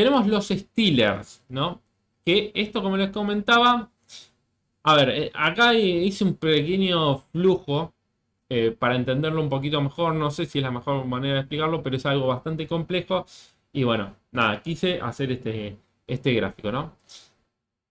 Tenemos los Steelers, ¿no? Que esto, como les comentaba, a ver, eh, acá hice un pequeño flujo eh, para entenderlo un poquito mejor. No sé si es la mejor manera de explicarlo, pero es algo bastante complejo. Y bueno, nada, quise hacer este, este gráfico, ¿no?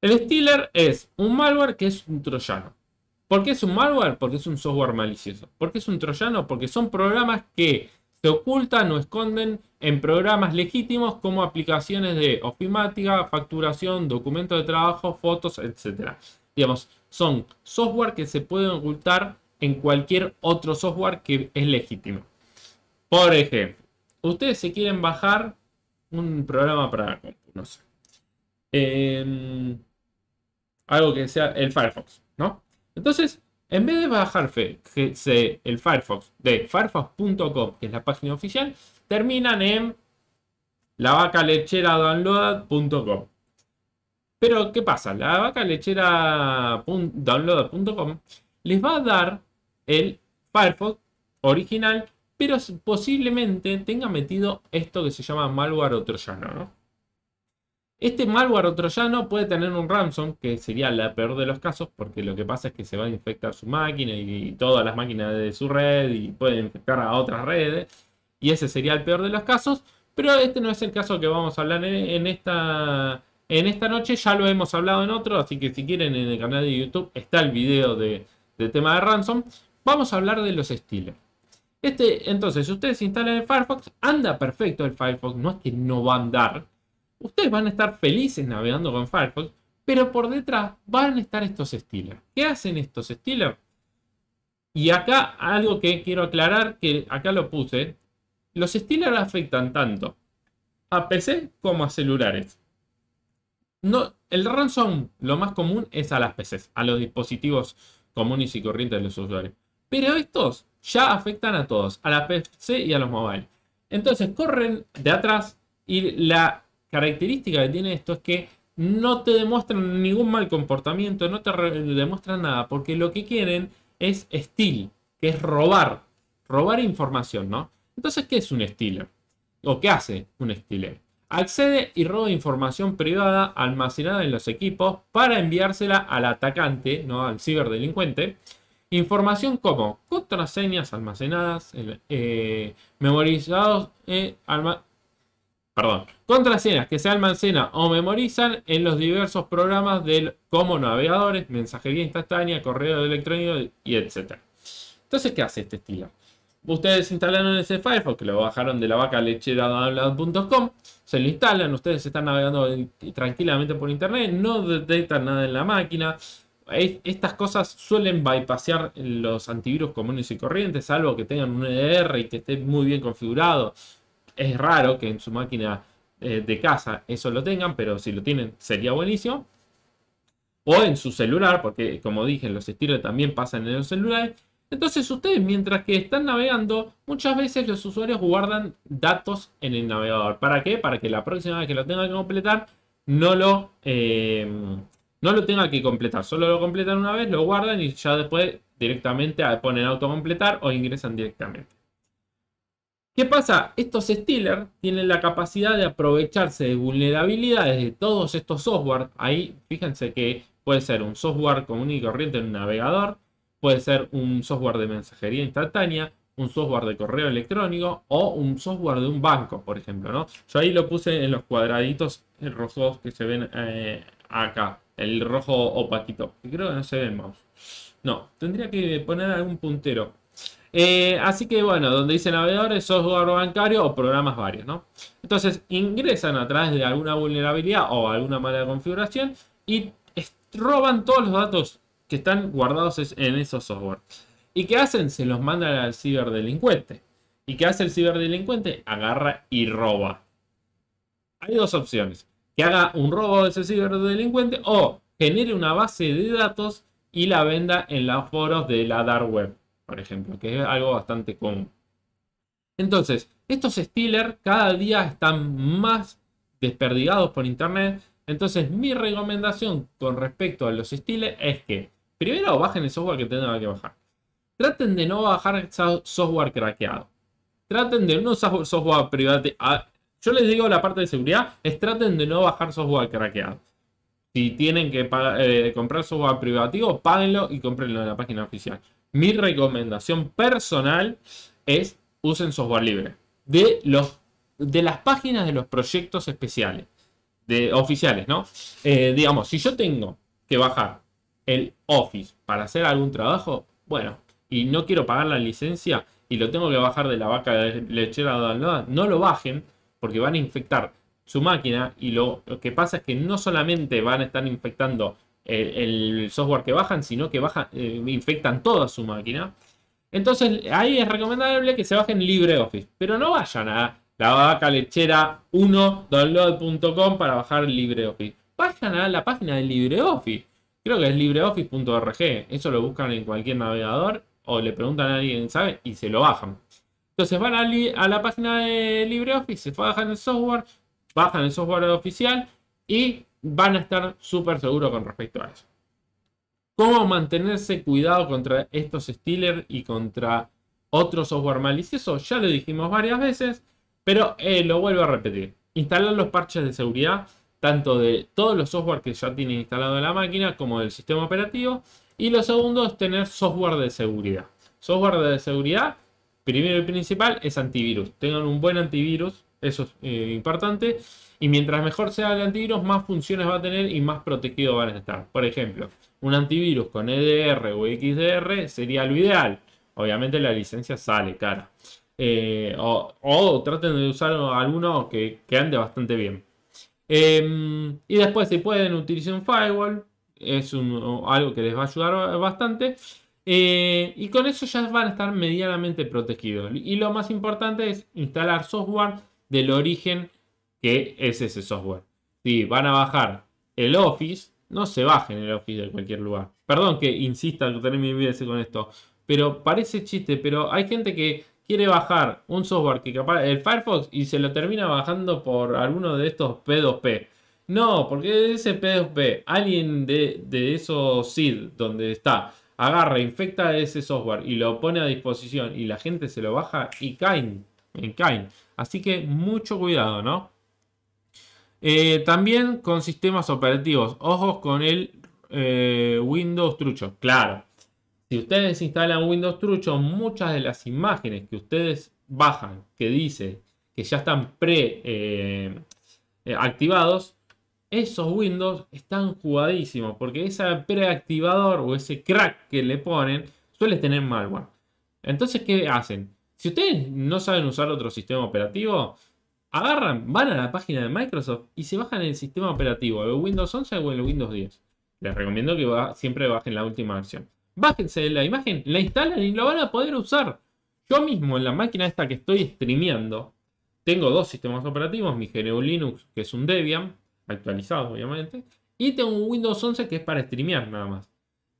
El Stealer es un malware que es un troyano. ¿Por qué es un malware? Porque es un software malicioso. ¿Por qué es un troyano? Porque son programas que se ocultan o esconden en programas legítimos como aplicaciones de ofimática, facturación, documento de trabajo, fotos, etc. Digamos, son software que se pueden ocultar en cualquier otro software que es legítimo. Por ejemplo, ustedes se quieren bajar un programa para no sé. Em, algo que sea el Firefox, ¿no? Entonces, en vez de bajar el Firefox de firefox.com, que es la página oficial, terminan en la vaca lechera Pero, ¿qué pasa? La vaca lechera les va a dar el Firefox original, pero posiblemente tenga metido esto que se llama malware o troyano, ¿no? Este malware ya troyano puede tener un ransom, que sería el peor de los casos, porque lo que pasa es que se va a infectar su máquina y todas las máquinas de su red y puede infectar a otras redes. Y ese sería el peor de los casos. Pero este no es el caso que vamos a hablar en, esta, en esta noche. Ya lo hemos hablado en otro, así que si quieren en el canal de YouTube está el video de, tema de ransom. Vamos a hablar de los estilos. Este, entonces, si ustedes instalan el Firefox, anda perfecto el Firefox, no es que no va a andar ustedes van a estar felices navegando con Firefox, pero por detrás van a estar estos Steelers. ¿Qué hacen estos Steelers? Y acá algo que quiero aclarar, que acá lo puse, los Steelers afectan tanto a PC como a celulares. No, el ransom lo más común es a las PCs, a los dispositivos comunes y corrientes de los usuarios. Pero estos ya afectan a todos, a la PC y a los móviles. Entonces corren de atrás y la característica que tiene esto es que no te demuestran ningún mal comportamiento, no te demuestran nada, porque lo que quieren es steal, que es robar, robar información, ¿no? Entonces, ¿qué es un stealer? ¿O qué hace un stealer? Accede y roba información privada almacenada en los equipos para enviársela al atacante, ¿no? Al ciberdelincuente. Información como contraseñas almacenadas, eh, memorizados, eh, perdón, contraseñas que se almacenan o memorizan en los diversos programas del, como navegadores, mensajería instantánea, correo electrónico y etc. Entonces, ¿qué hace este estilo? Ustedes instalaron ese Firefox, que lo bajaron de la vaca lechera.com, se lo instalan, ustedes están navegando tranquilamente por internet, no detectan nada en la máquina. Estas cosas suelen bypassear los antivirus comunes y corrientes, salvo que tengan un EDR y que esté muy bien configurado es raro que en su máquina eh, de casa eso lo tengan, pero si lo tienen sería buenísimo. O en su celular, porque como dije, los estilos también pasan en los celulares. Entonces ustedes mientras que están navegando, muchas veces los usuarios guardan datos en el navegador. ¿Para qué? Para que la próxima vez que lo tengan que completar, no lo, eh, no lo tengan que completar. Solo lo completan una vez, lo guardan y ya después directamente ponen autocompletar o ingresan directamente. ¿Qué pasa? Estos Steelers tienen la capacidad de aprovecharse de vulnerabilidades de todos estos software. Ahí fíjense que puede ser un software común y corriente en un navegador, puede ser un software de mensajería instantánea, un software de correo electrónico o un software de un banco, por ejemplo. ¿no? Yo ahí lo puse en los cuadraditos rojos que se ven eh, acá, el rojo opaquito, que creo que no se ve el No, tendría que poner algún puntero. Eh, así que bueno, donde dice navegadores, software bancario o programas varios, ¿no? Entonces ingresan a través de alguna vulnerabilidad o alguna mala configuración y roban todos los datos que están guardados en esos software. ¿Y qué hacen? Se los mandan al ciberdelincuente. ¿Y qué hace el ciberdelincuente? Agarra y roba. Hay dos opciones. Que haga un robo de ese ciberdelincuente o genere una base de datos y la venda en los foros de la dark web por ejemplo, que es algo bastante común. Entonces, estos Steelers cada día están más desperdigados por internet. Entonces, mi recomendación con respecto a los Steelers es que primero bajen el software que tengan que bajar. Traten de no bajar software craqueado. Traten de no usar software privado. Ah, yo les digo la parte de seguridad es traten de no bajar software craqueado. Si tienen que eh, comprar software privativo, páguenlo y comprenlo en la página oficial mi recomendación personal es usen software libre. De, los, de las páginas de los proyectos especiales, de, oficiales, ¿no? Eh, digamos, si yo tengo que bajar el Office para hacer algún trabajo, bueno, y no quiero pagar la licencia y lo tengo que bajar de la vaca de lechera nada no lo bajen porque van a infectar su máquina y lo que pasa es que no solamente van a estar infectando el, software que bajan, sino que bajan, eh, infectan toda su máquina. Entonces ahí es recomendable que se bajen LibreOffice, pero no vayan a la vaca lechera 1 para bajar LibreOffice. Bajan a la página de LibreOffice. Creo que es libreoffice.org. Eso lo buscan en cualquier navegador o le preguntan a alguien, sabe Y se lo bajan. Entonces van a, a la página de LibreOffice, se bajan el software, bajan el software oficial y van a estar súper seguros con respecto a eso. ¿Cómo mantenerse cuidado contra estos Steelers y contra otro software malicioso? Ya lo dijimos varias veces, pero eh, lo vuelvo a repetir. Instalar los parches de seguridad, tanto de todos los software que ya tienen instalado en la máquina como del sistema operativo. Y lo segundo es tener software de seguridad. Software de seguridad, primero y principal, es antivirus. Tengan un buen antivirus, eso es eh, importante. Y mientras mejor sea el antivirus, más funciones va a tener y más protegido van a estar. Por ejemplo, un antivirus con EDR o XDR sería lo ideal. Obviamente la licencia sale cara. Eh, o, traten de usar alguno que, ande bastante bien. Em, y después si pueden utilicen un firewall. Es algo que les va a ayudar bastante. Eh, y con eso ya van a estar medianamente protegidos. Y lo más importante es instalar software del origen que es ese software. Si van a bajar el Office, no se bajen el Office de cualquier lugar. Perdón que insista, tener que termine con esto, pero parece chiste, pero hay gente que quiere bajar un software que capaz el Firefox y se lo termina bajando por alguno de estos P2P. No, porque ese P2P, alguien de, esos SID donde está, agarra, infecta ese software y lo pone a disposición y la gente se lo baja y caen, en caen. Así que mucho cuidado, ¿no? Eh, también con sistemas operativos. Ojos con el eh, Windows trucho. Claro. Si ustedes instalan Windows trucho, muchas de las imágenes que ustedes bajan, que dice que ya están pre eh, activados, esos Windows están jugadísimos porque ese preactivador o ese crack que le ponen suele tener malware. Entonces, ¿qué hacen? Si ustedes no saben usar otro sistema operativo, agarran, van a la página de Microsoft y se bajan el sistema operativo, el Windows 11 o el Windows 10. Les recomiendo que siempre bajen la última versión. Bájense la imagen, la instalan y lo van a poder usar. Yo mismo en la máquina esta que estoy streameando, tengo dos sistemas operativos, mi GNU Linux, que es un Debian, actualizado obviamente, y tengo un Windows 11 que es para streamear nada más.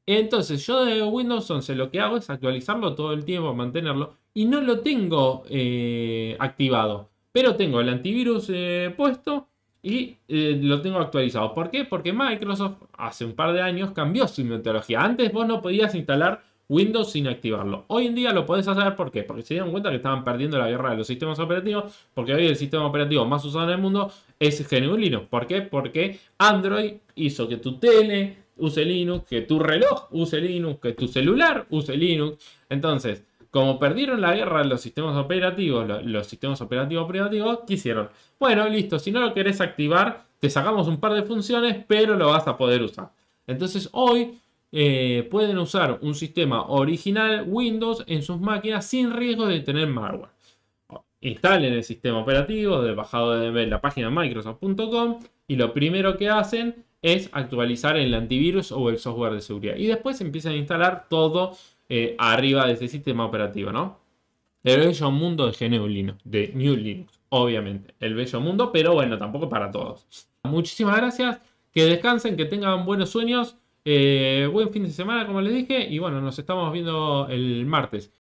Entonces yo de Windows 11 lo que hago es actualizarlo todo el tiempo, mantenerlo, y no lo tengo eh, activado. Pero tengo el antivirus eh, puesto y eh, lo tengo actualizado. ¿Por qué? Porque Microsoft hace un par de años cambió su metodología. Antes vos no podías instalar Windows sin activarlo. Hoy en día lo podés hacer, ¿por qué? Porque se dieron cuenta que estaban perdiendo la guerra de los sistemas operativos, porque hoy el sistema operativo más usado en el mundo es GNU Linux. ¿Por qué? Porque Android hizo que tu tele use Linux, que tu reloj use Linux, que tu celular use Linux. Entonces, como perdieron la guerra los sistemas operativos, los, sistemas operativos operativos, quisieron, Bueno, listo, si no lo querés activar, te sacamos un par de funciones, pero lo vas a poder usar. Entonces hoy eh, pueden usar un sistema original Windows en sus máquinas sin riesgo de tener malware. Instalen el sistema operativo de bajado de la página microsoft.com y lo primero que hacen es actualizar el antivirus o el software de seguridad. Y después empiezan a instalar todo eh, arriba de ese sistema operativo, ¿no? El bello mundo de GNU Linux, de New Linux, obviamente. El bello mundo, pero bueno, tampoco para todos. Muchísimas gracias, que descansen, que tengan buenos sueños, eh, buen fin de semana, como les dije, y bueno, nos estamos viendo el martes.